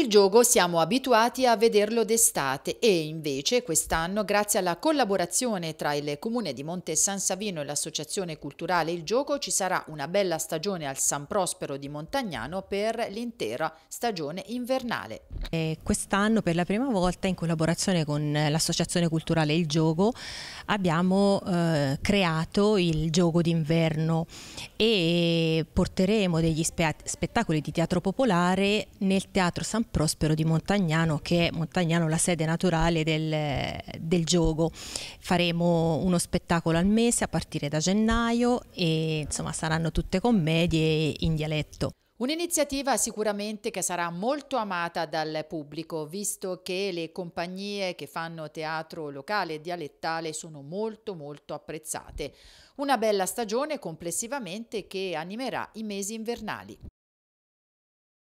Il gioco siamo abituati a vederlo d'estate e invece quest'anno, grazie alla collaborazione tra il comune di Monte San Savino e l'associazione culturale Il Gioco, ci sarà una bella stagione al San Prospero di Montagnano per l'intera stagione invernale. Quest'anno per la prima volta in collaborazione con l'associazione culturale Il Gioco abbiamo eh, creato il gioco d'inverno e porteremo degli spe spettacoli di teatro popolare nel teatro San Prospero di Montagnano che è Montagnano la sede naturale del, del gioco. Faremo uno spettacolo al mese a partire da gennaio e insomma saranno tutte commedie in dialetto. Un'iniziativa sicuramente che sarà molto amata dal pubblico, visto che le compagnie che fanno teatro locale e dialettale sono molto molto apprezzate. Una bella stagione complessivamente che animerà i mesi invernali.